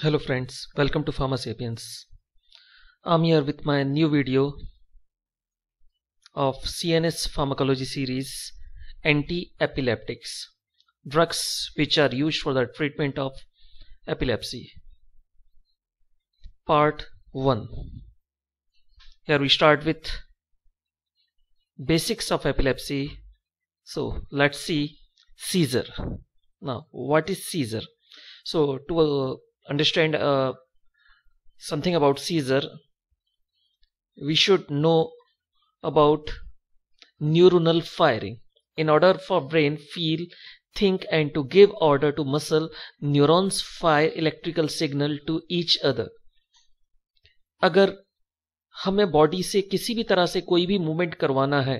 Hello friends, welcome to Pharma Sapiens. I'm here with my new video of CNS pharmacology series anti-epileptics drugs which are used for the treatment of epilepsy part 1 here we start with basics of epilepsy so let's see seizure now what is seizure so to uh, understand uh, something about Caesar, we should know about neuronal firing. In order for brain feel, think and to give order to muscle, neurons fire electrical signal to each other. अगर हमें body से किसी भी तरह से कोई भी movement करवाना है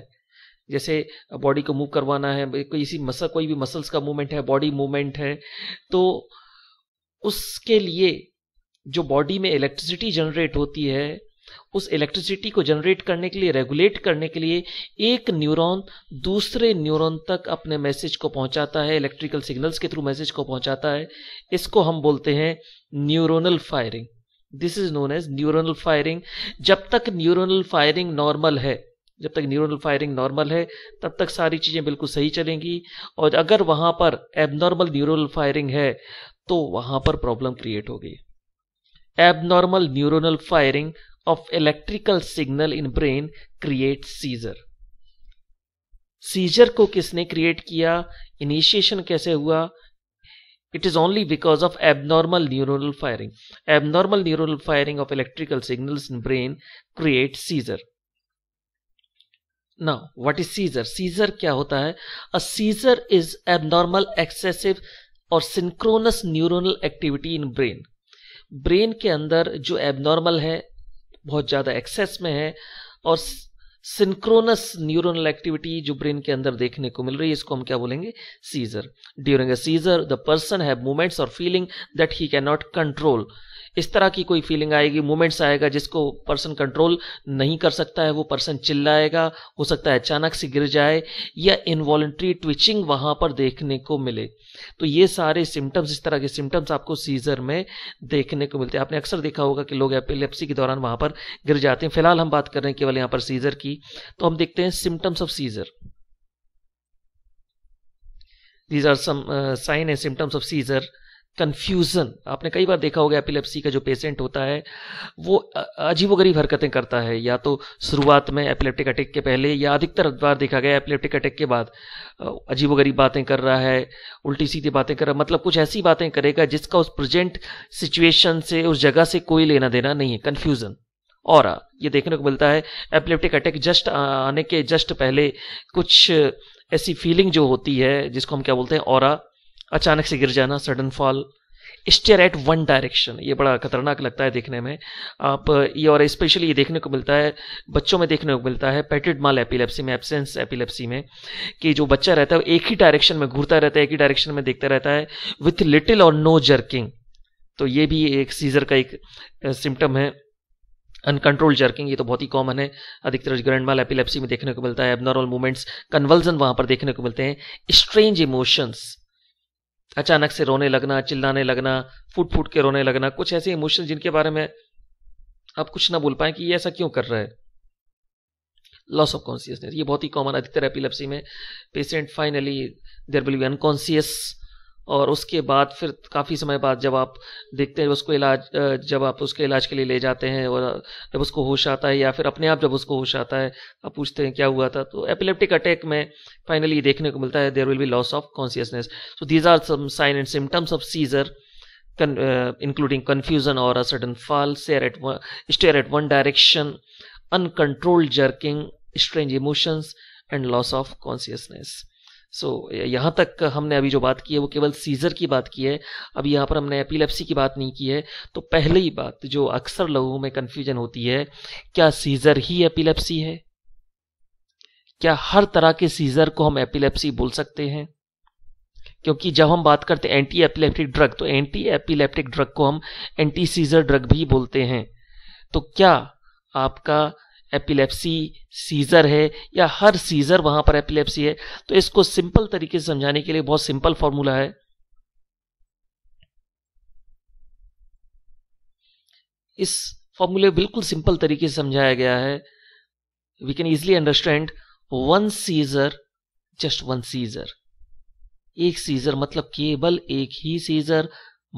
जैसे बॉडी को मूव करवाना है कोई इसी मसल कोई भी मसल्स का मूवमेंट है बॉडी मूवमेंट है तो उसके लिए जो बॉडी में इलेक्ट्रिसिटी जनरेट होती है उस इलेक्ट्रिसिटी को जनरेट करने के लिए रेगुलेट करने के लिए एक न्यूरॉन दूसरे न्यूरॉन तक अपने मैसेज को पहुंचाता है इलेक्ट्रिकल सिग्नल्स के थ्रू मैसेज को पहुंचाता है इसको हम बोलते हैं neuronal firing this is known as neuronal firing जब तक न्यूरोनल फायरिंग नॉर्मल है जब तक न्यूरोनल फायरिंग नॉर्मल है तब तक सारी चीज़ें बिल्कुल सही चलेंगी और अगर वहां पर एबनॉर्मल न्यूरोनल फायरिंग है तो वहां पर प्रॉब्लम क्रिएट हो गई abnormal neuronal firing of electrical signal in brain create seizure seizure को किसने क्रिएट किया इनिशिएशन कैसे हुआ it is only because of abnormal neuronal firing abnormal neuronal firing of electrical signal in brain create seizure ना what is seizure seizure क्या होता है a seizure is abnormal excessive और synchronous neuronal activity in brain brain के अंदर जो abnormal है बहुत ज़्यादा एक्सेस में है और सिंक्रोनस न्यूरोनल एक्टिविटी जो ब्रेन के अंदर देखने को मिल रही है इसको हम क्या बोलेंगे seizure during a seizure the person have movements और feeling that he can not control इस तरह की कोई फीलिंग आएगी मूवमेंट्स आएगा जिसको पर्सन कंट्रोल नहीं कर सकता है वो पर्सन चिल्लाएगा हो सकता है अचानक से गिर जाए या इनवॉल्ट्री ट्विचिंग वहां पर देखने को मिले तो ये सारे सिम्टम्स इस तरह के सिम्टम्स आपको सीजर में देखने को मिलते हैं आपने अक्सर देखा होगा कि लोग एपिलेप्सी के दौरान वहां पर गिर जाते हैं फिलहाल हम बात कर रहे हैं केवल यहां पर सीजर की तो हम देखते हैं symptoms of seizure these are some sign and symptoms of seizure confusion आपने कई बार देखा होगा एपिलेप्सी का जो पेशेंट होता है वो अजीबोगरीब हरकतें करता है या तो शुरुआत में एपिलेप्टिक अटैक के पहले या अधिकतर बार देखा गया एपिलेप्टिक अटैक के बाद अजीबोगरीब बातें कर रहा है उल्टी सीधी बातें कर रहा है मतलब कुछ ऐसी बातें करेगा जिसका उस प्रेजेंट सिचुएशन से उस जगह से कोई लेना देना नहीं है कन्फ्यूज़न और ये देखने को मिलता है एपिलेप्टिक अटैक जस्ट आने के जस्ट पहले कुछ ऐसी फीलिंग जो होती है जिसको हम क्या बोलते हैं और अचानक से गिर जाना sudden fall stare at one direction ये बड़ा खतरनाक लगता है देखने में आप ये और स्पेशली ये देखने को मिलता है बच्चों में देखने को मिलता है पेटेड माल एपिलेप्सी में एब्सेंस एपिलेप्सी में कि जो बच्चा रहता है वो एक ही डायरेक्शन में घूरता रहता है एक ही डायरेक्शन में देखता रहता है विथ लिटिल और नो जर्किंग तो ये भी एक सीजर का एक सिम्टम है अनकंट्रोल जर्किंग ये तो बहुत ही कॉमन है अधिकतर ग्रैंड माल एपिलेप्सी में देखने को मिलता है एबनॉर्मल मूवमेंट्स कन्वर्जन वहाँ पर देखने को मिलते हैं स्ट्रेंज इमोशंस अचानक से रोने लगना चिल्लाने लगना फूट फूट के रोने लगना कुछ ऐसे इमोशन जिनके बारे में आप कुछ ना बोल पाए कि ये ऐसा क्यों कर रहा है लॉस ऑफ कॉन्सियसनेस ये बहुत ही कॉमन अधिकतर एपिलेप्सी में patient finally there will be unconscious और उसके बाद फिर काफ़ी समय बाद जब आप देखते हैं उसको इलाज जब आप उसके इलाज के लिए ले जाते हैं और जब उसको होश आता है या फिर अपने आप जब उसको होश आता है आप पूछते हैं क्या हुआ था तो एपिलेप्टिक अटैक में फाइनली देखने को मिलता है there will be loss of consciousness so these are some sign and symptoms of seizure including confusion और a sudden fall stare at stare at one direction uncontrolled jerking strange emotions and loss of consciousness so so, यहाँ तक हमने अभी जो बात की है वो केवल सीजर की बात की है अभी यहाँ पर हमने एपिलेप्सी की बात नहीं की है तो पहली बात जो अक्सर लोगों में कन्फ्यूजन होती है क्या सीजर ही एपिलेप्सी है क्या हर तरह के सीजर को हम एपिलेप्सी बोल सकते हैं क्योंकि जब हम बात करते हैं एंटी एपिलेप्टिक ड्रग तो एंटी एपिलेप्टिक ड्रग को हम एंटी सीजर ड्रग भी बोलते हैं तो क्या आपका एपिलेप्सी सीज़र है या हर सीज़र वहां पर एपिलेप्सी है तो इसको सिंपल तरीके से समझाने के लिए बहुत सिंपल फॉर्मूला है इस फॉर्मूले बिल्कुल सिंपल तरीके से समझाया गया है we can easily understand one seizure just one seizure एक सीजर मतलब केवल एक ही सीजर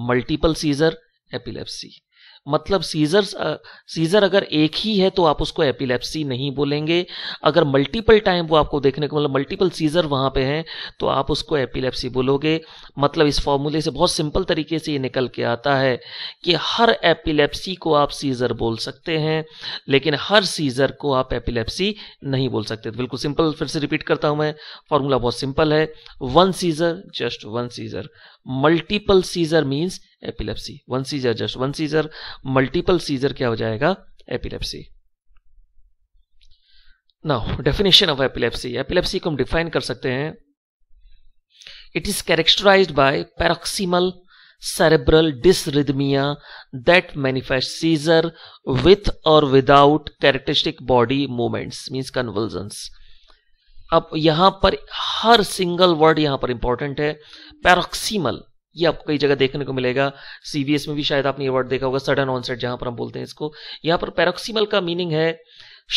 मल्टीपल सीजर एपिलेप्सी मतलब सीजर सीजर अगर एक ही है तो आप उसको एपिलेप्सी नहीं बोलेंगे अगर मल्टीपल टाइम वो आपको देखने को मतलब मल्टीपल सीजर वहाँ पे हैं तो आप उसको एपिलेप्सी बोलोगे मतलब इस फॉर्मूले से बहुत सिंपल तरीके से ये निकल के आता है कि हर एपिलेप्सी को आप सीजर बोल सकते हैं लेकिन हर सीजर को आप एपिलेप्सी नहीं बोल सकते बिल्कुल सिंपल फिर से रिपीट करता हूँ मैं फॉर्मूला बहुत सिंपल है one seizure just one seizure multiple seizure means epilepsy one seizure just one seizure multiple seizure क्या हो जाएगा epilepsy now definition of epilepsy epilepsy को हम डिफाइन कर सकते हैं it is characterise by paroxysmal cerebral dysrhythmia that manifest seizure with और without characteristic body movements means convulsions अब यहां पर हर सिंगल वर्ड यहां पर इंपॉर्टेंट है पैरोक्सीमल ये आपको कई जगह देखने को मिलेगा सीबीएस में भी शायद आपने ये वर्ड देखा होगा सडन ऑनसेट जहां पर हम बोलते हैं इसको यहां पर पैरोक्सीमल का मीनिंग है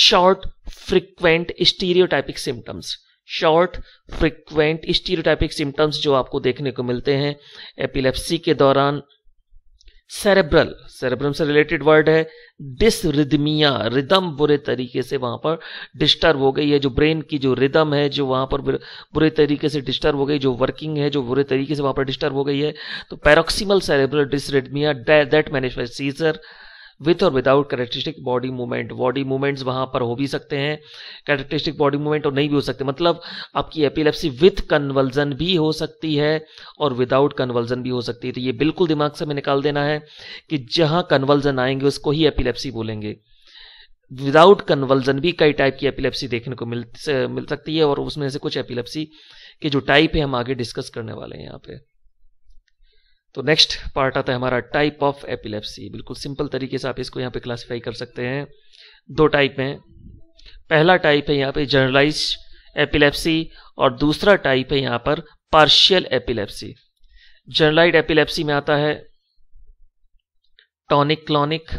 short frequent stereotypic symptoms short frequent stereotypic symptoms जो आपको देखने को मिलते हैं एपिलेप्सी के दौरान सेरेब्रल सेरेब्रम से रिलेटेड वर्ड है डिसरिदमिया रिदम बुरे तरीके से वहां पर डिस्टर्ब हो गई है जो ब्रेन की जो रिदम है जो वहां पर बुरे तरीके से डिस्टर्ब हो गई जो वर्किंग है जो बुरे तरीके से वहां पर डिस्टर्ब हो गई है तो paroxysmal cerebral dysrhythmia that manage seizure with और without characteristic body movement body movements वहां पर हो भी सकते हैं करेक्टरिस्टिक बॉडी मूवमेंट और नहीं भी हो सकते मतलब आपकी एपिलेप्सी विथ कन्वर्जन भी हो सकती है और विदाउट कन्वर्जन भी हो सकती है तो ये बिल्कुल दिमाग से हमें निकाल देना है कि जहां कन्वर्जन आएंगे उसको ही एपिलेप्सी बोलेंगे विदाउट कन्वर्जन भी कई टाइप की एपिलेप्सी देखने को मिल मिल सकती है और उसमें से कुछ एपिलेप्सी के जो टाइप है हम आगे डिस्कस करने वाले हैं यहाँ पे तो नेक्स्ट पार्ट आता है हमारा टाइप ऑफ एपिलेप्सी बिल्कुल सिंपल तरीके से आप इसको यहाँ पे क्लासिफाई कर सकते हैं दो टाइप में पहला टाइप है यहाँ पे जनरलाइज एपिलेप्सी और दूसरा टाइप है यहाँ पर पार्शियल एपिलेप्सी जर्नलाइड एपिलेप्सी में आता है tonic clonic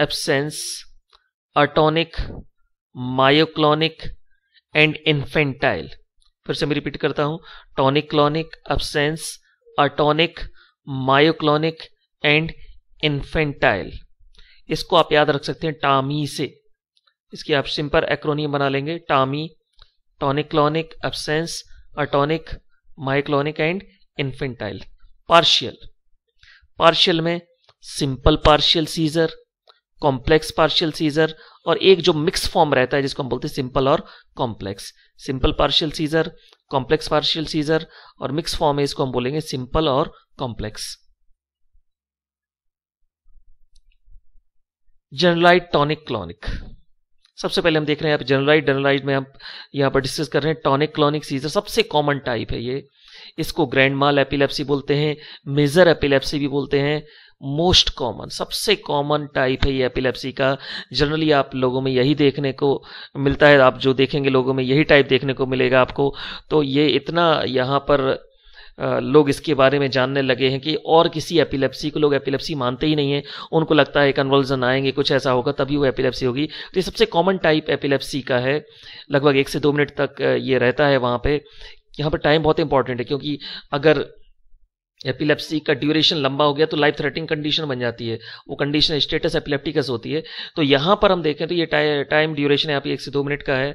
absence atonic myoclonic and infantile फिर से मैं रिपीट करता हूं tonic clonic absence atonic myoclonic and infantile इसको आप याद रख सकते हैं टामी से इसकी आप सिंपल एक्रोनियम बना लेंगे टामी tonic clonic absence atonic myoclonic and infantile partial partial में simple partial seizure complex partial seizure और एक जो मिक्स फॉर्म रहता है जिसको हम बोलते हैं सिंपल और complex simple partial seizure complex partial seizure और मिक्स फॉर्म है इसको हम बोलेंगे सिंपल और complex. जनरलाइड टॉनिक क्लॉनिक सबसे पहले हम देख रहे हैं आप जनरलाइड में हम यहां पर डिस्कस कर रहे हैं टॉनिक क्लॉनिक सीजर सबसे कॉमन टाइप है ये इसको ग्रैंड माल एपिलेप्सी बोलते हैं मेजर एपिलेप्सी भी बोलते हैं मोस्ट कॉमन सबसे कॉमन टाइप है ये एपिलेप्सी का जनरली आप लोगों में यही देखने को मिलता है आप जो देखेंगे लोगों में यही टाइप देखने को मिलेगा आपको तो ये इतना यहाँ पर लोग इसके बारे में जानने लगे हैं कि और किसी एपिलेप्सी को लोग एपिलेप्सी मानते ही नहीं है उनको लगता है कन्वर्जन आएंगे कुछ ऐसा होगा तभी वो एपिलेप्सी होगी तो ये सबसे कॉमन टाइप एपिलेप्सी का है लगभग एक से दो मिनट तक ये रहता है वहाँ पर यहाँ पर टाइम बहुत इंपॉर्टेंट है क्योंकि अगर एपिलेप्सी का ड्यूरेशन लंबा हो गया तो लाइफ थ्रेटिंग कंडीशन बन जाती है वो कंडीशन स्टेटस एपिलेप्टिकस होती है तो यहाँ पर हम देखें तो ये टाइम ड्यूरेशन है आप एक से दो मिनट का है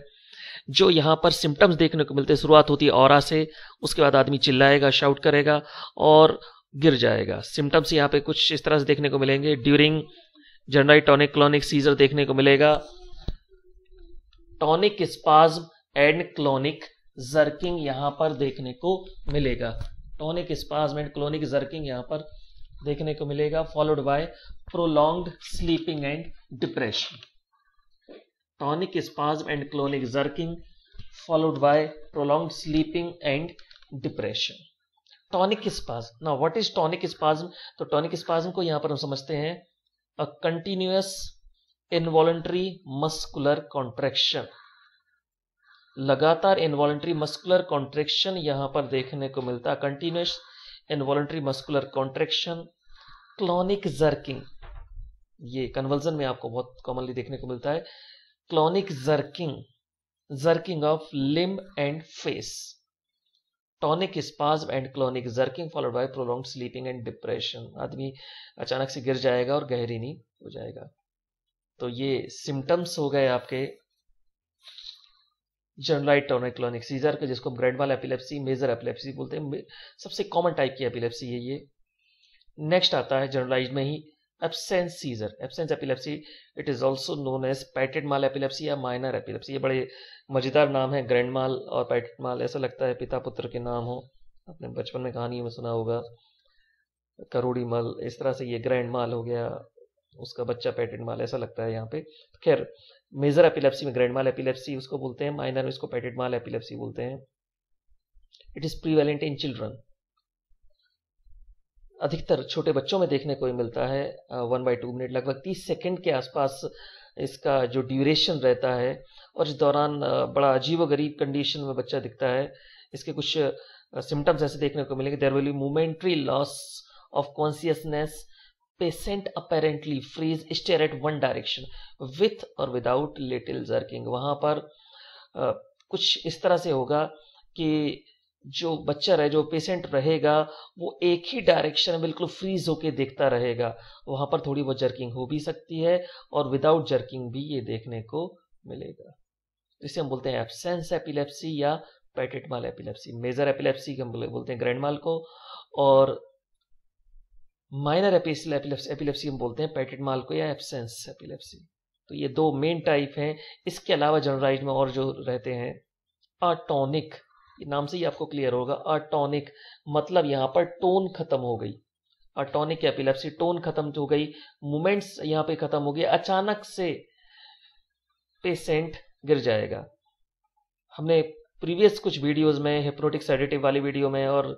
जो यहाँ पर सिम्टम्स देखने को मिलते शुरुआत होती है और से उसके बाद आदमी चिल्लाएगा शाउट करेगा और गिर जाएगा सिम्टम्स यहाँ पे कुछ इस तरह से देखने को मिलेंगे during general tonic clonic seizure देखने को मिलेगा tonic spasm and clonic jerking यहाँ पर देखने को मिलेगा tonic spasm and clonic jerking यहाँ पर देखने को मिलेगा followed by prolong sleeping and depression tonic spasm and clonic jerking followed by prolonged sleeping and depression. Tonic spasm. Now what is tonic spasm? तो tonic spasm को यहाँ पर हम समझते हैं a continuous involuntary muscular contraction. लगातार involuntary muscular contraction यहाँ पर देखने को मिलता है continuous involuntary muscular contraction clonic jerking ये कन्वर्जन में आपको बहुत कॉमनली देखने को मिलता है clonic jerking jerking of limb and face tonic spasm and clonic jerking followed by prolong sleeping and depression आदमी अचानक से गिर जाएगा और गहरी नींद हो जाएगा तो ये सिम्टम्स हो गए आपके जनरलाइट टॉनिक क्लोनिक सीजर के जिसको हम ग्रैंड वाल एपिलेप्सी मेजर एपिलेप्सी बोलते हैं सबसे कॉमन टाइप की एपिलेप्सी है ये नेक्स्ट आता है जनरलाइज में ही absence seizure absence epilepsy it is also known as petit mal epilepsy या माइनर एपिलेप्सी ये बड़े मज़ेदार नाम है ग्रैंड माल और पैटेड माल ऐसा लगता है पिता पुत्र के नाम हो अपने बचपन में कहानी में सुना होगा करोड़ी माल इस तरह से ये ग्रैंड माल हो गया उसका बच्चा पैटेड माल ऐसा लगता है यहाँ पे खैर मेजर एपिलेप्सी में ग्रैंड माल एपिलेप्सी उसको बोलते हैं माइनर में इसको पैटेड माल एपिलेप्सी बोलते हैं it is prevalent in children अधिकतर छोटे बच्चों में देखने को ही मिलता है वन बाई टू मिनट लगभग तीस सेकेंड के आसपास इसका जो ड्यूरेशन रहता है और इस दौरान बड़ा अजीब गरीब कंडीशन में बच्चा दिखता है इसके कुछ सिम्टम्स ऐसे देखने को मिलेंगे there will momentary loss of consciousness patient apparently freeze stare at one direction with और विदाउट लिटिल जर्किंग वहां पर कुछ इस तरह से होगा कि जो बच्चा रहे जो पेशेंट रहेगा वो एक ही डायरेक्शन में बिल्कुल फ्रीज होके देखता रहेगा वहां पर थोड़ी बहुत जर्किंग हो भी सकती है और विदाउट जर्किंग भी ये देखने को मिलेगा इसे हम बोलते हैं एबसेंस एपिलेप्सी या petit mal epilepsy major epilepsy हम बोलते हैं ग्रैंड माल को और माइनर एपिलेप्सी हम बोलते हैं पैटेट माल को या एबसेंस एपिलेप्सी तो ये दो मेन टाइप हैं इसके अलावा जनरलाइज में और जो रहते हैं अटोनिक नाम से ही आपको क्लियर होगा अटोनिक मतलब यहाँ पर टोन खत्म हो गई अटोनिक एपिलेप्सी टोन खत्म हो गई मूवमेंट्स यहाँ पे खत्म हो गए अचानक से पेशेंट गिर जाएगा हमने प्रीवियस कुछ वीडियोस में हिप्नोटिक सेडेटिव वाली वीडियो में और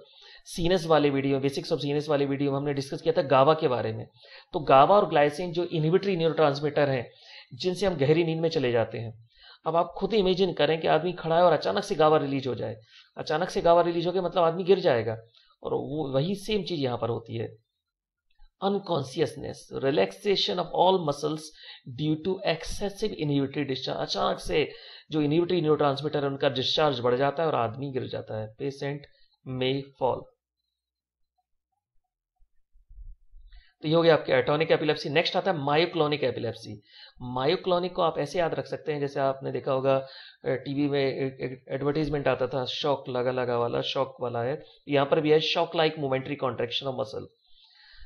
सीनस वाले वीडियो बेसिक्स ऑफ सीनस वाले वीडियो में हमने डिस्कस किया था गावा के बारे में तो गावा और ग्लाइसिन जो इनहिबिटरी न्यूरोट्रांसमीटर हैं जिनसे हम गहरी नींद में चले जाते हैं अब आप खुद ही इमेजिन करें कि आदमी खड़ा है और अचानक से गावा रिलीज हो जाए अचानक से गावा रिलीज हो गया मतलब आदमी गिर जाएगा और वो वही सेम चीज यहाँ पर होती है unconsciousness relaxation of all muscles due to excessive inhibitory discharge अचानक से जो इनहिबिटरी न्यूरोट्रांसमीटर है उनका डिस्चार्ज बढ़ जाता है और आदमी गिर जाता है पेशेंट मे फॉल तो ये हो गया आपके एटोनिक एपिलेप्सी नेक्स्ट आता है मायोक्लोनिक एपिलेप्सी मायोक्लोनिक को आप ऐसे याद रख सकते हैं जैसे आपने देखा होगा टीवी में एडवर्टीजमेंट आता था शॉक लगा लगा वाला शॉक वाला है तो यहां पर भी है shock like momentary contraction of muscle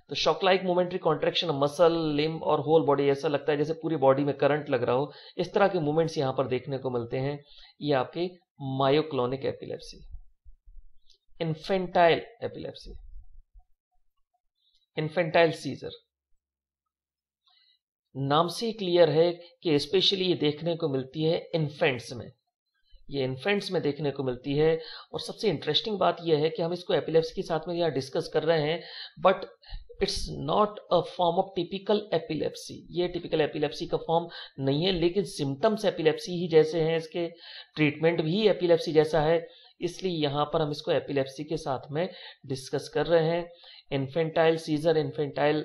तो shock like momentary contraction muscle limb और होल बॉडी ऐसा लगता है जैसे पूरी बॉडी में करंट लग रहा हो इस तरह के मूवमेंट्स यहां पर देखने को मिलते हैं ये आपके myoclonic epilepsy infantile epilepsy infantile seizure नाम से ही क्लियर है कि स्पेशली ये देखने को मिलती है इन्फेंट्स में ये इन्फेंट्स में देखने को मिलती है और सबसे इंटरेस्टिंग बात यह है कि हम इसको एपिलेप्स के साथ में यहाँ डिस्कस कर रहे हैं but it's not a form of typical epilepsy ये टिपिकल एपिलेप्सी का फॉर्म नहीं है लेकिन सिम्टम्स एपिलेप्सी ही जैसे हैं इसके ट्रीटमेंट भी एपिलेप्सी जैसा है इसलिए यहाँ पर हम इसको एपिलेप्सी के साथ में डिस्कस कर रहे हैं इन्फेंटाइल सीजर इन्फेंटाइल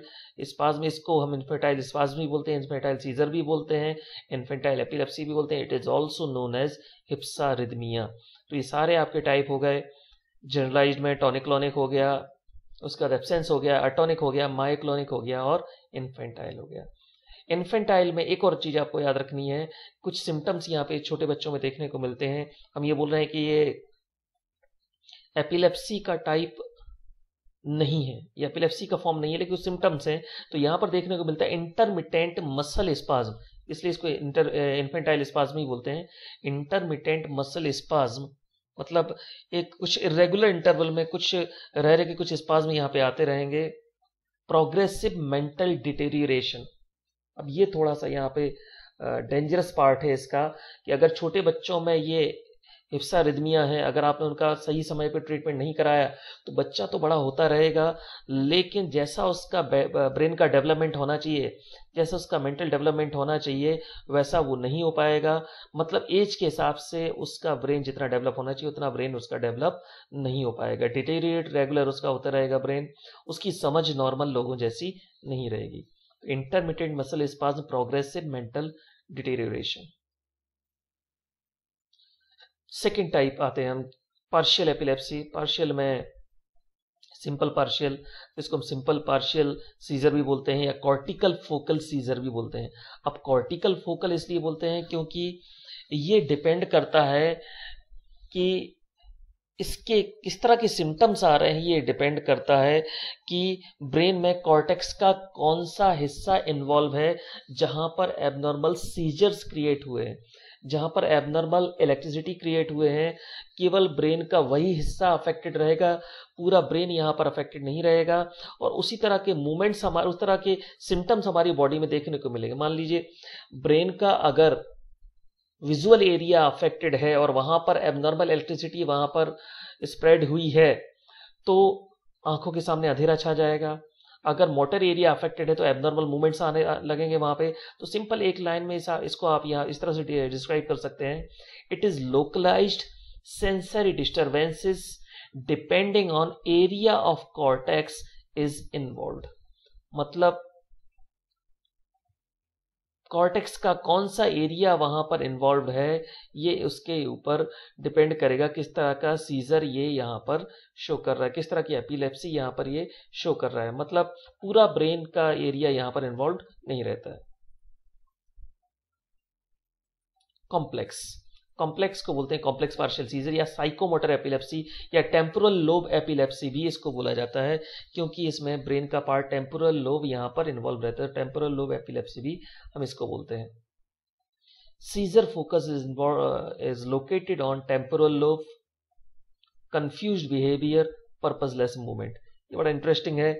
स्पाज्म इसको हम इन्फेंटाइल स्पाज्म भी बोलते हैं इन्फेंटाइल सीजर भी बोलते हैं इन्फेंटाइल एपिलेप्सी भी बोलते हैं it is also known as hypsarrhythmia तो ये सारे आपके टाइप हो गए जनरलाइज में टॉनिक्लोनिक हो गया उसका एबसेंस हो गया अटोनिक हो गया माइक्लोनिक हो गया और इन्फेंटाइल हो गया इन्फेंटाइल में एक और चीज़ आपको याद रखनी है कुछ सिम्टम्स यहाँ पे छोटे बच्चों में देखने को मिलते हैं हम ये बोल रहे हैं कि ये एपिलेप्सी का टाइप नहीं है या एपिलेप्सी का फॉर्म नहीं है लेकिन सिम्टम्स हैं तो यहाँ पर देखने को मिलता है इंटरमिटेंट मसल स्पाज्म इसलिए इसको इंटर इन्फेंटाइल स्पाज्म ही बोलते हैं इंटरमिटेंट मसल स्पाज्म मतलब एक कुछ रेगुलर इंटरवल में कुछ रह रहे के कुछ स्पाज्म यहाँ पे आते रहेंगे प्रोग्रेसिव मेंटल डिटेरियरेशन अब ये थोड़ा सा यहाँ पे डेंजरस पार्ट है इसका कि अगर छोटे बच्चों में ये हिफ्सा रिदमिया है अगर आपने उनका सही समय पर ट्रीटमेंट नहीं कराया तो बच्चा तो बड़ा होता रहेगा लेकिन जैसा उसका ब्रेन का डेवलपमेंट होना चाहिए जैसा उसका मेंटल डेवलपमेंट होना चाहिए वैसा वो नहीं हो पाएगा मतलब एज के हिसाब से उसका ब्रेन जितना डेवलप होना चाहिए उतना ब्रेन उसका डेवलप नहीं हो पाएगा डिटेरिएट रेगुलर उसका होता रहेगा ब्रेन उसकी समझ नॉर्मल लोगों जैसी नहीं रहेगी intermediate muscle spasm progressive mental deterioration second type आते हैं हम पार्शियल एपिलेप्सी पार्शियल में सिंपल पार्शियल इसको हम सिंपल पार्शियल सीजर भी बोलते हैं या कॉर्टिकल फोकल सीजर भी बोलते हैं अब कॉर्टिकल फोकल इसलिए बोलते हैं क्योंकि ये डिपेंड करता है कि इसके किस तरह के सिम्टम्स आ रहे हैं ये डिपेंड करता है कि ब्रेन में कॉर्टेक्स का कौन सा हिस्सा इन्वॉल्व है जहां पर एबनॉर्मल सीजर्स क्रिएट हुए हैं जहां पर एबनॉर्मल इलेक्ट्रिसिटी क्रिएट हुए हैं केवल ब्रेन का वही हिस्सा अफेक्टेड रहेगा पूरा ब्रेन यहां पर अफेक्टेड नहीं रहेगा और उसी तरह के मूवमेंट्स हमारे उस तरह के सिम्टम्स हमारी बॉडी में देखने को मिलेंगे मान लीजिए ब्रेन का अगर विजुअल एरिया अफेक्टेड है और वहां पर एबनॉर्मल इलेक्ट्रिसिटी वहां पर स्प्रेड हुई है तो आंखों के सामने अंधेरा छा जाएगा अगर मोटर एरिया अफेक्टेड है तो एबनॉर्मल मूवमेंट्स आने लगेंगे वहाँ पे तो सिंपल एक लाइन में इसको आप यहाँ इस तरह से डिस्क्राइब कर सकते हैं it is localised sensory disturbances depending on area of cortex is involve मतलब कॉर्टेक्स का कौन सा एरिया वहाँ पर इन्वॉल्व है ये उसके ऊपर डिपेंड करेगा किस तरह का सीजर ये यहाँ पर शो कर रहा है किस तरह की एपिलेप्सी यहाँ पर ये शो कर रहा है मतलब पूरा ब्रेन का एरिया यहाँ पर इन्वॉल्व नहीं रहता है कॉम्प्लेक्स कॉम्प्लेक्स को बोलते हैं कॉम्प्लेक्स पार्शियल सीजर या साइकोमोटर एपिलेप्सी या टेम्पोरल लोब एपिलेप्सी भी इसको बोला जाता है क्योंकि इसमें ब्रेन का पार्ट टेम्पोरल लोब यहाँ पर इन्वॉल्व रहता है टेम्पोरल लोब एपिलेप्सी भी हम इसको बोलते हैं seizure focus is is located on temporal lobe confuse behaviour purposeless movement ये बड़ा इंटरेस्टिंग है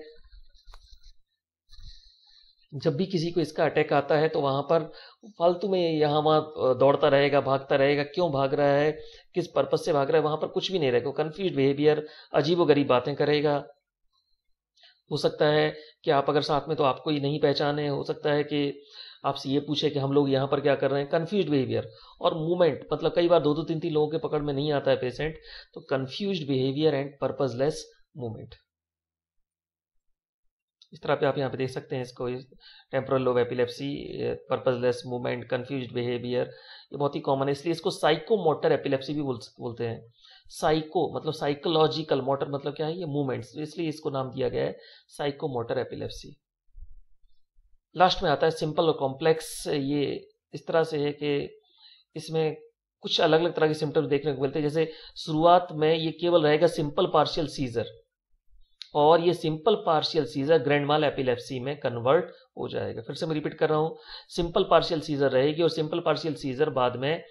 जब भी किसी को इसका अटैक आता है तो वहाँ पर फालतू में यहाँ वहाँ दौड़ता रहेगा भागता रहेगा क्यों भाग रहा है किस पर्पज से भाग रहा है वहाँ पर कुछ भी नहीं रहेगा कन्फ्यूज बिहेवियर अजीब गरीब बातें करेगा हो सकता है कि आप अगर साथ में तो आपको ये नहीं पहचाने हो सकता है कि आपसे ये पूछे कि हम लोग यहाँ पर क्या कर रहे हैं कन्फ्यूज बिहेवियर और मूवमेंट मतलब कई बार दो दो तीन तीन लोगों के पकड़ में नहीं आता है पेशेंट तो confuse behaviour and purposeless movement इस तरह पे आप यहाँ पे देख सकते हैं इसको temporal lobe epilepsy purposeless movement confuse behaviour ये बहुत ही कॉमन है इसलिए इसको साइको मोटर एपिलेप्सी भी बोल, बोलते हैं साइको मतलब साइकोलॉजिकल मोटर मतलब क्या है ये मूवमेंट्स तो इसलिए इसको नाम दिया गया है साइको मोटर एपिलेप्सी लास्ट में आता है सिंपल और कॉम्प्लेक्स ये इस तरह से है कि इसमें कुछ अलग अलग तरह के सिम्टम्स देखने को मिलते हैं जैसे शुरुआत में ये केवल रहेगा सिंपल पार्शियल सीजर और ये simple partial seizure grand mal epilepsy में कन्वर्ट हो जाएगा फिर से मैं रिपीट कर रहा हूँ सिंपल पार्शियल सीजर रहेगी और सिंपल पार्शियल सीजर बाद में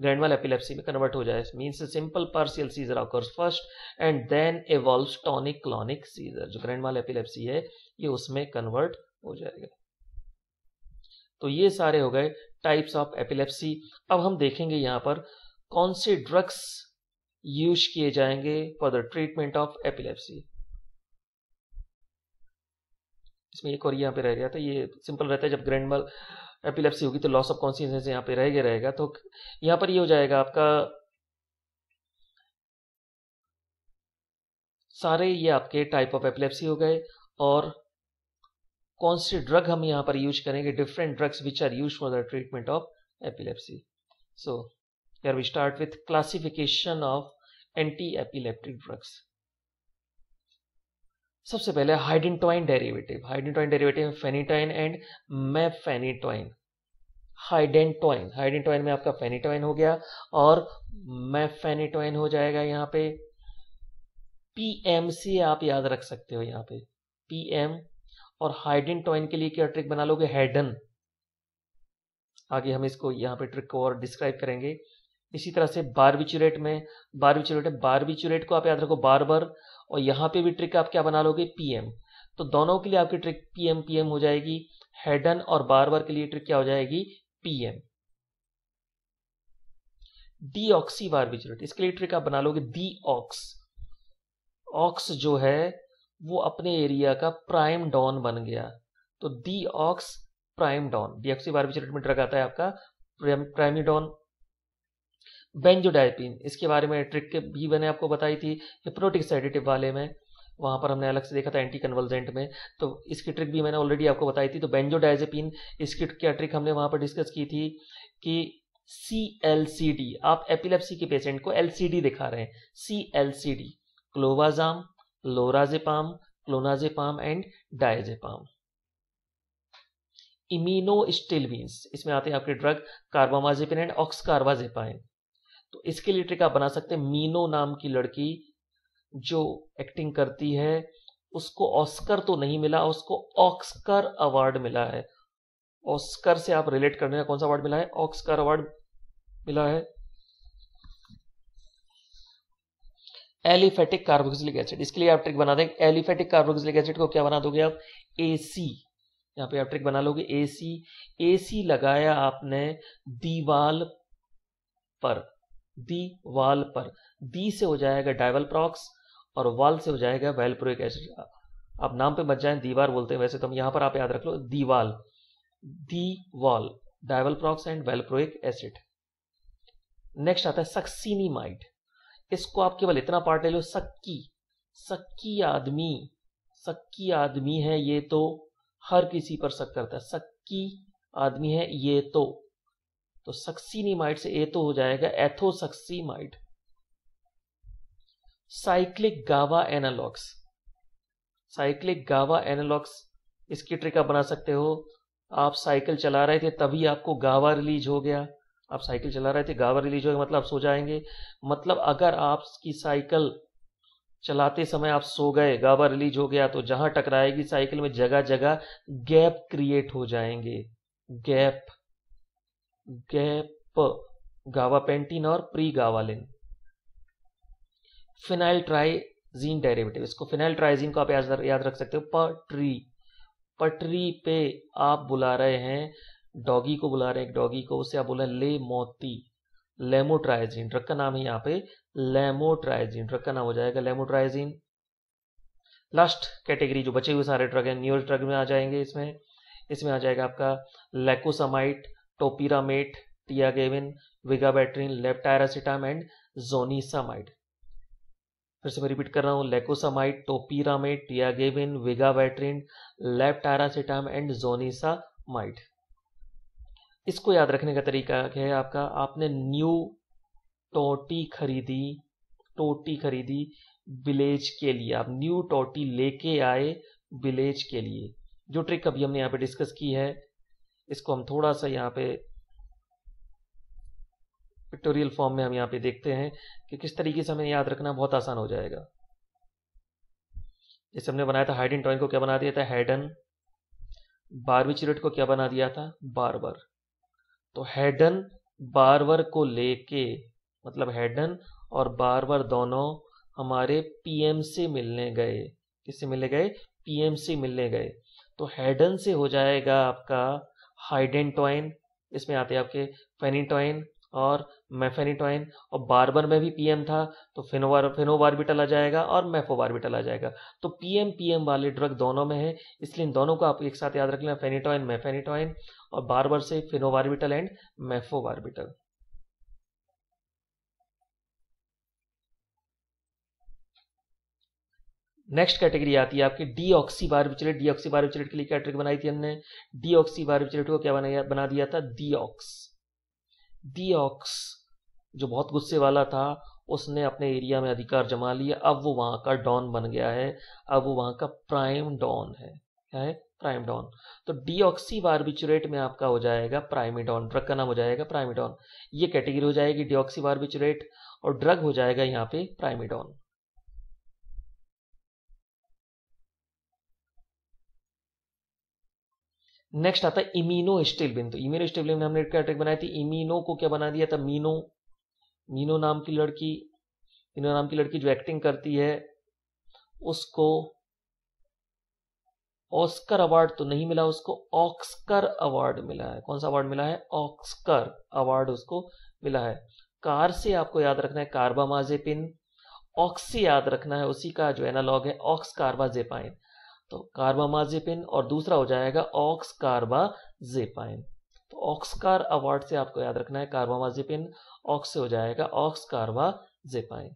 ग्रैंड एपिलेप्सी में कन्वर्ट हो जाएगा means simple partial seizure occurs first and then evolve tonic clonic seizure जो ग्रैंड एपिलेप्सी है ये उसमें कन्वर्ट हो जाएगा तो ये सारे हो गए टाइप्स ऑफ एपिलेप्सी अब हम देखेंगे यहाँ पर कौन से ड्रग्स यूज किए जाएंगे for the treatment of epilepsy इसमें एक और यहाँ पे रह गया था तो ये सिंपल रहता है जब ग्रैंड मल एपिलेप्सी होगी तो लॉस ऑफ कॉन्सियसनेस यहाँ पे रह गया रहेगा तो यहाँ पर ये यह हो जाएगा आपका सारे ये आपके टाइप ऑफ एपिलेप्सी हो गए और कौन से ड्रग हम यहाँ पर यूज करेंगे different drugs which are used for the treatment of epilepsy so यार we start with classification of anti epileptic drugs सबसे पहले hydantoin derivative hydantoin derivative phenytoin and mephenytoin hydantoin hydantoin में आपका फेनिटोइन हो गया और मैफेनिटोइन हो जाएगा यहां पे पीएमसी आप याद रख सकते हो यहां पे पीएम और हाइडेंटोइन के लिए क्या ट्रिक बना लोगे हेडन आगे हम इसको यहां पे ट्रिक को और डिस्क्राइब करेंगे इसी तरह से बारबिचुरेट में बारबिचुरेट बारबिचुरेट को आप याद रखो बार बार और यहाँ पे भी ट्रिक आप क्या बना लोगे पीएम तो दोनों के लिए आपकी ट्रिक पीएम पीएम हो जाएगी हेडन और बार बार के लिए ट्रिक क्या हो जाएगी पीएम बार बारबिचुरेट इसके लिए ट्रिक आप बना लोगे दी ऑक्स ऑक्स जो है वो अपने एरिया का प्राइम डॉन बन गया तो deoxy prime don bar barbiturate में ट्रक आता है आपका प्राइमी डॉन बेंजोडाइपिन इसके बारे में ट्रिक भी मैंने आपको बताई थी प्रोटिक्स एडिटिव वाले में वहाँ पर हमने अलग से देखा था एंटी कन्वर्जेंट में तो इसकी ट्रिक भी मैंने ऑलरेडी आपको बताई थी तो बेंजोडाइजेपिन इसकी क्या ट्रिक हमने वहाँ पर डिस्कस की थी कि सी एल सी डी आप एपिलेप्सी के पेशेंट को एल सी डी दिखा रहे हैं C L C D clobazam lorazepam clonazepam and diazepam iminostilbenes इसमें आते हैं आपके drug carbamazepine and oxcarbazepine तो इसके लिए ट्रिक आप बना सकते हैं मीनो नाम की लड़की जो एक्टिंग करती है उसको ऑस्कर तो नहीं मिला उसको ऑक्सकर अवार्ड मिला है ऑस्कर से आप रिलेट करने का कौन सा अवार्ड मिला है ऑक्सकर अवार्ड मिला है एलिफेटिक कार्बोक्सिलिक एसिड इसके लिए आप ट्रिक बना दें एलिफेटिक कार्बोक्सिलिक एसिड को क्या बना दोगे आप ए सी यहाँ पे आप ट्रिक बना लोगे ए सी ए सी लगाया आपने दीवाल पर दी वाल पर दी से हो जाएगा डाइवल प्रॉक्स और वाल से हो जाएगा वेलप्रोइक एसिड आप नाम पे मत जाए दीवार बोलते हैं वैसे तो हम यहां पर आप याद रख लो दीवाल वाल divalproex and valproic acid next आता है सक्सीनीमाइड इसको आप केवल इतना पार्ट ले लो सक्की सक्की आदमी सक्की आदमी है ये तो हर किसी पर शक करता है सक्की आदमी है ये तो तो सक्सीनीमाइड से ए तो हो जाएगा एथोसक्सीमाइड साइक्लिक गावा एनालॉग्स साइक्लिक गावा एनालॉग्स इसकी ट्रिक आप बना सकते हो आप साइकिल चला रहे थे तभी आपको गावा रिलीज हो गया आप साइकिल चला रहे थे गावा रिलीज हो गया मतलब आप सो जाएंगे मतलब अगर आपकी साइकिल चलाते समय आप सो गए गावा रिलीज हो गया तो जहां टकराएगी साइकिल में जगह जगह गैप क्रिएट हो जाएंगे गैप गैप गावापेंटिन और pregabalin phenyl triazine derivative इसको फिनाइल ट्राइजीन को आप याद रख सकते हो पटरी पटरी पे आप बुला रहे हैं डॉगी को बुला रहे हैं एक डॉगी को उसे आप बोला ले मोती लेमोट्राइजीन ड्रग का नाम है यहाँ पे लेमोट्राइजीन ड्रग का नाम हो जाएगा लेमोट्राइजीन लास्ट कैटेगरी जो बचे हुए सारे ड्रग हैं न्यूज ड्रग में आ जाएंगे इसमें इसमें आ जाएगा आपका lacosamide topiramate, tiagavin, vigabatrin levetiracetam and zonisamide फिर से मैं रिपीट कर रहा हूँ लेकोसामाइड टोपीरामेट टियागेविन विगाबैट्रिन लेप्टायरासिटाम एंड जोनीसामाइड इसको याद रखने का तरीका क्या है आपका आपने न्यू टोटी खरीदी टोटी खरीदी विलेज के लिए आप न्यू टोटी लेके आए विलेज के लिए जो ट्रिक अभी हमने यहाँ पे डिस्कस की है इसको हम थोड़ा सा यहाँ पे पिक्टोरियल फॉर्म में हम यहाँ पे देखते हैं कि किस तरीके से हमें याद रखना बहुत आसान हो जाएगा जैसे हमने बनाया था हाइडन टॉइन को क्या बना दिया था हैडन बारविचरेट को क्या बना दिया था बारबर तो हैडन बारबर को लेके मतलब हैडन और बारबर दोनों हमारे पीएम से मिलने गए किससे मिलने गए पीएम से मिलने गए तो हैडन से हो जाएगा आपका हाइडेंटोइन इसमें आते हैं आपके फेनिटोइन और मेफेनिटोइन और बारबर में भी पीएम था तो फिनोवार भी आ जाएगा और भी आ जाएगा तो पीएम पीएम वाले ड्रग दोनों में है इसलिए इन दोनों को आप एक साथ याद रख लेना फेनिटोइन मेफेनिटोइन और बारबर से phenobarbital and mephobarbital next category आती है आपकी deoxy barbiturate deoxy barbiturate के लिए कैटेगरी बनाई थी हमने डी ऑक्सी बार विचलेट को क्या बनाया बना दिया था डी ऑक्स डी ऑक्स जो बहुत गुस्से वाला था उसने अपने एरिया में अधिकार जमा लिया अब वो वहां का डॉन बन गया है अब वो वहां का प्राइम डॉन है क्या है प्राइम डॉन तो डीऑक्सी बारबिचुरेट में आपका हो जाएगा प्राइमिडॉन ड्रग का नाम हो जाएगा प्राइमिडॉन ये कैटेगरी हो जाएगी डीऑक्सी बारबिचुरेट और ड्रग हो जाएगा यहाँ पे प्राइमिडॉन नेक्स्ट आता है स्टील बिन तो इमिनो स्टेबिन में हमने कैटेगरी बनाई थी इमिनो को क्या बना दिया था मीनो मीनो नाम की लड़की मीनो नाम की लड़की जो एक्टिंग करती है उसको ऑस्कर अवार्ड तो नहीं मिला उसको ऑक्सकर अवार्ड मिला है कौन सा अवार्ड मिला है ऑक्सकर अवार्ड उसको मिला है कार से आपको याद रखना है कार्बामाजेपिन ऑक्सी याद रखना है उसी का जो एनालॉग है ऑक्स कार्बाजेपाइन तो कार्बामाजेपिन और दूसरा हो जाएगा ऑक्स कार्बाजेपाइन तो ऑक्सकार अवार्ड से आपको याद रखना है कार्बामाजेपिन ऑक्स से हो जाएगा ऑक्स कार्बाजेपाइन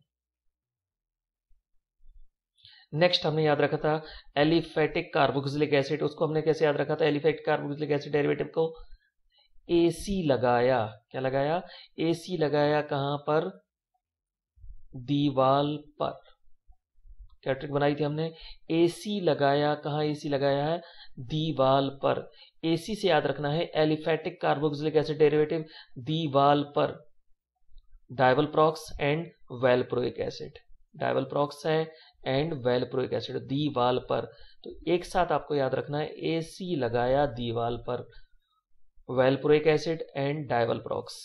नेक्स्ट हमने याद रखा था एलिफेटिक कार्बोक्सिलिक एसिड उसको हमने कैसे याद रखा था एलिफेटिक कार्बोक्सिलिक एसिड डेरिवेटिव को एसी लगाया क्या लगाया एसी लगाया कहां पर दीवाल पर क्या ट्रिक बनाई थी हमने एसी लगाया कहाँ एसी लगाया है दीवाल पर एसी से याद रखना है एलिफेटिक कार्बोक्सिलिक एसिड डेरिवेटिव दीवाल पर डायवल प्रॉक्स एंड वेलप्रोइक एसिड डायवल प्रॉक्स है एंड वेलप्रोइक एसिड दीवाल पर तो एक साथ आपको याद रखना है एसी लगाया दीवाल पर वेलप्रोइक एसिड एंड डायवल प्रॉक्स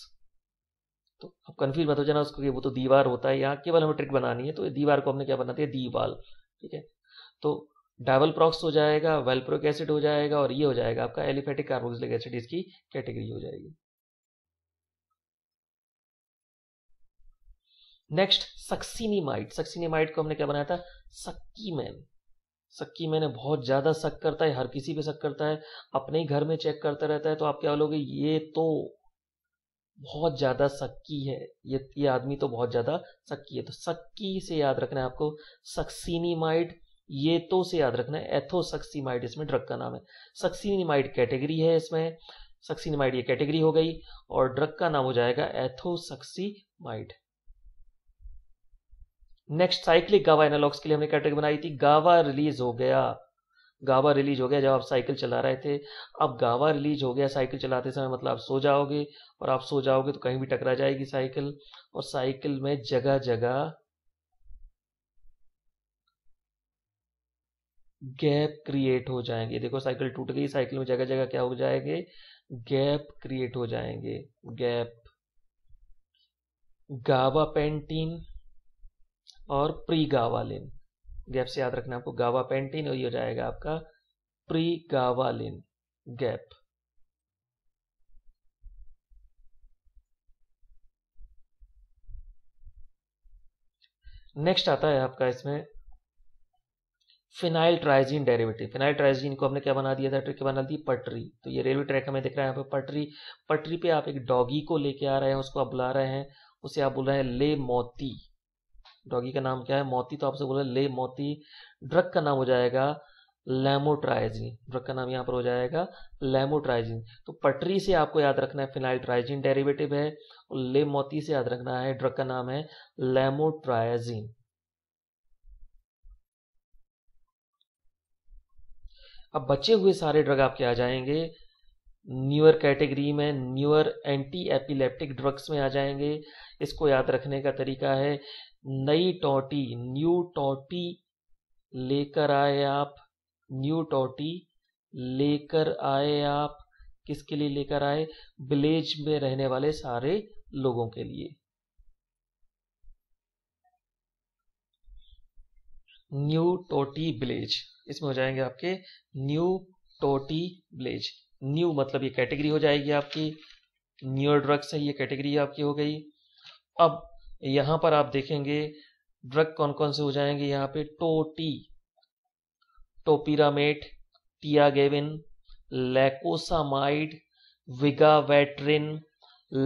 तो अब कन्फ्यूज मत हो जाना उसको कि वो तो दीवार होता है यहाँ केवल हमें ट्रिक बनानी है तो दीवार को हमने क्या बना दिया दीवाल ठीक है तो डाइवल प्रॉक्स हो जाएगा वेलप्रोक एसिड हो जाएगा और ये हो जाएगा आपका एलिफेटिक कार्बोक्सिलिक एसिड इसकी कैटेगरी हो जाएगी नेक्स्ट सक्सीनीमाइट सक्सीनीमाइट को हमने क्या बनाया था सक्कीमैन सक्कीमैन है बहुत ज्यादा शक करता है हर किसी पे शक करता है अपने ही घर में चेक करता रहता है तो आप क्या बोलोगे ये तो बहुत ज़्यादा सक्की है ये ये आदमी तो बहुत ज़्यादा सक्की है तो सक्की से याद रखना है आपको सक्सीनीमाइड ये तो से याद रखना है एथोसक्सीमाइड इसमें ड्रग का नाम है सक्सीनीमाइड कैटेगरी है इसमें सक्सीनीमाइड ये कैटेगरी हो गई और ड्रग का नाम हो जाएगा एथोसक्सीमाइड नेक्स्ट साइक्लिक गावा एनालॉग्स के लिए हमने कैटेगरी बनाई थी गावा रिलीज हो गया गावा रिलीज हो गया जब आप साइकिल चला रहे थे अब गावा रिलीज हो गया साइकिल चलाते समय मतलब आप सो जाओगे और आप सो जाओगे तो कहीं भी टकरा जाएगी साइकिल और साइकिल में जगह जगह गैप क्रिएट हो जाएंगे देखो साइकिल टूट गई साइकिल में जगह जगह क्या हो जाएंगे गैप क्रिएट हो जाएंगे गैप गावा पेंटीन और प्री गावालिन गैप से याद रखना आपको गावा पेंटिन और ये हो जाएगा आपका प्री गावालिन गैप नेक्स्ट आता है आपका इसमें phenyl triazine derivative phenyl triazine को हमने क्या बना दिया था ट्रिक बना दी पटरी तो ये रेलवे ट्रैक हमें दिख रहा है यहाँ पे पटरी पटरी पे आप एक डॉगी को लेके आ रहे हैं उसको आप बुला रहे हैं उसे आप बोल रहे हैं ले मोती डॉगी का नाम क्या है मोती तो आपसे बोला ले मोती ड्रग का नाम हो जाएगा लेमोट्राइजिन ड्रग का नाम यहाँ पर हो जाएगा लेमोट्राइजिन तो पटरी से आपको याद रखना है फिनाइलट्राइजिन डेरिवेटिव है और ले मोती से याद रखना है ड्रग का नाम है लेमोट्राइजिन अब बचे हुए सारे ड्रग आपके आ जाएंगे न्यूअर कैटेगरी में न्यूअर एंटी एपिलेप्टिक ड्रग्स में आ जाएंगे इसको याद रखने का तरीका है नई टोटी न्यू टोटी लेकर आए आप न्यू टोटी लेकर आए आप किसके लिए लेकर आए विलेज में रहने वाले सारे लोगों के लिए न्यू टोटी विलेज इसमें हो जाएंगे आपके न्यू टोटी विलेज न्यू मतलब ये कैटेगरी हो जाएगी आपकी न्यू ड्रग्स है ये कैटेगरी आपकी हो गई अब यहां पर आप देखेंगे ड्रग कौन कौन से हो जाएंगे यहाँ पे टोटी टोपीरामेट टियागेविन लेकोसामाइड विगावेट्रिन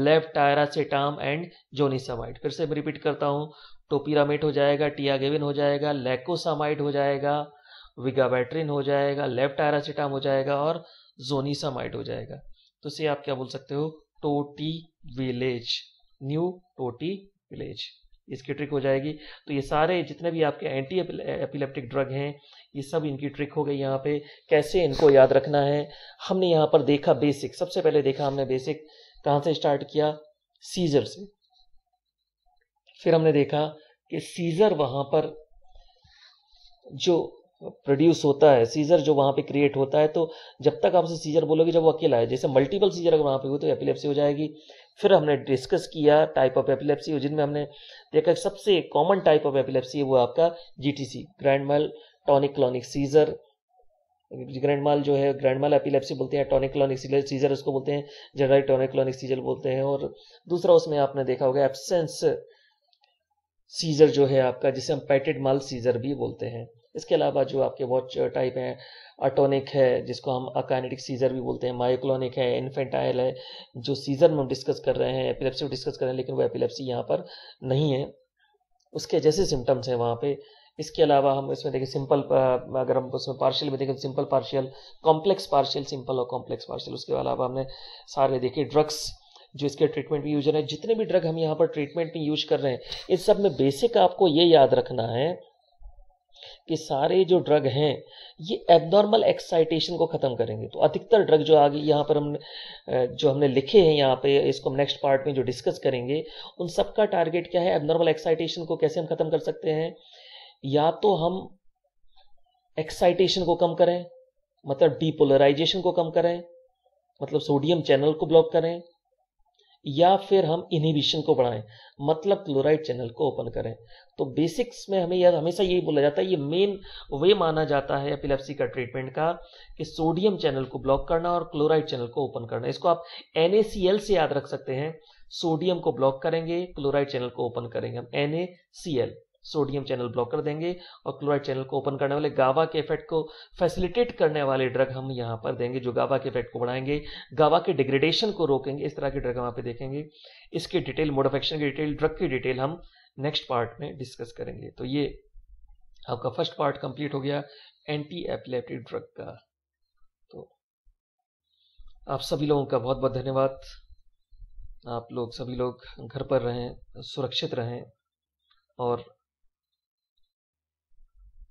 लेफ्टायरासेटाम एंड जोनिसामाइड फिर से मैं रिपीट करता हूं टोपीरामेट हो जाएगा टियागेविन हो जाएगा लेकोसामाइड हो जाएगा विगावेट्रिन हो जाएगा लेफ्टायरासेटाम हो जाएगा और जोनिसामाइड हो जाएगा तो इसे आप क्या बोल सकते हो टोटी विलेज न्यू टोटी विलेज इसकी ट्रिक हो जाएगी तो ये सारे जितने भी आपके एंटी एपिलेप्टिक ड्रग हैं ये सब इनकी ट्रिक हो गई यहाँ पे कैसे इनको याद रखना है हमने यहाँ पर देखा बेसिक सबसे पहले देखा हमने बेसिक कहाँ से स्टार्ट किया सीजर से फिर हमने देखा कि सीजर वहाँ पर जो प्रोड्यूस होता है सीजर जो वहाँ पे क्रिएट होता है तो जब तक आप उसे सीजर बोलोगे जब वो अकेला है जैसे मल्टीपल सीजर अगर वहाँ पे हुए तो एपिलेप्सी हो जाएगी फिर हमने डिस्कस किया टाइप ऑफ एपिलेप्सी जिनमें हमने देखा सबसे कॉमन टाइप ऑफ एपिलेप्सी है वो आपका GTC grand mal tonic clonic seizure grand mal जो है ग्रैंड माल एपिलेप्सी बोलते हैं टॉनिक क्लॉनिक सीजर उसको बोलते हैं जनरल टॉनिक क्लॉनिक सीजर बोलते हैं और दूसरा उसमें आपने देखा होगा एबसेंस सीजर जो है आपका जिसे हम पैटेड माल सीजर भी बोलते हैं इसके अलावा जो आपके वॉच टाइप हैं अटोनिक है जिसको हम अकाइनेटिक सीजर भी बोलते हैं मायोक्लोनिक है इन्फेंटाइल है जो सीजर में हम डिस्कस कर रहे हैं एपिलेप्सी डिस्कस कर रहे हैं लेकिन वो एपिलेप्सी यहाँ पर नहीं है उसके जैसे सिम्टम्स हैं वहाँ पे इसके अलावा हम इसमें देखें सिंपल अगर हम उसमें पार्शियल में देखें तो simple partial complex partial simple और कॉम्प्लेक्स पार्शियल उसके अलावा हमने सारे देखे ड्रग्स जो इसके ट्रीटमेंट में यूज हो रहे हैं जितने भी ड्रग हम यहाँ पर ट्रीटमेंट में यूज कर रहे हैं इन सब में बेसिक आपको ये याद रखना है कि सारे जो ड्रग हैं ये एबनॉर्मल एक्साइटेशन को ख़त्म करेंगे तो अधिकतर ड्रग जो आगे यहाँ पर हमने जो हमने लिखे हैं यहाँ पे इसको हम नेक्स्ट पार्ट में जो डिस्कस करेंगे उन सब का टारगेट क्या है एबनॉर्मल एक्साइटेशन को कैसे हम ख़त्म कर सकते हैं या तो हम एक्साइटेशन को कम करें मतलब डीपोलराइजेशन को कम करें मतलब सोडियम चैनल को ब्लॉक करें या फिर हम इनहिबिशन को बढ़ाएं मतलब क्लोराइड चैनल को ओपन करें तो बेसिक्स में हमें यह हमेशा यही बोला जाता है ये मेन वे माना जाता है एपिलेप्सी का ट्रीटमेंट का कि सोडियम चैनल को ब्लॉक करना और क्लोराइड चैनल को ओपन करना इसको आप एन से याद रख सकते हैं सोडियम को ब्लॉक करेंगे क्लोराइड चैनल को ओपन करेंगे हम एन सोडियम चैनल ब्लॉक कर देंगे और क्लोराइड चैनल को ओपन करने वाले गावा के इफेक्ट को फैसिलिटेट करने वाले ड्रग हम यहाँ पर देंगे जो गावा के इफेक्ट को बढ़ाएंगे गावा के डिग्रेडेशन को रोकेंगे इस तरह के ड्रग हम यहाँ पे देखेंगे इसके डिटेल मोड ऑफ एक्शन की डिटेल ड्रग की डिटेल हम नेक्स्ट पार्ट में डिस्कस करेंगे तो ये आपका फर्स्ट पार्ट कंप्लीट हो गया एंटी एपिलेप्टिक ड्रग का तो आप सभी लोगों का बहुत बहुत धन्यवाद आप लोग सभी लोग घर पर रहें सुरक्षित रहें और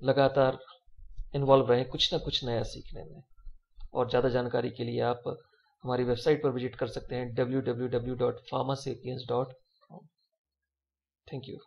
लगातार इन्वॉल्व रहें कुछ ना कुछ नया सीखने में और ज़्यादा जानकारी के लिए आप हमारी वेबसाइट पर विजिट कर सकते हैं W W W dot pharmasapiens dot thank you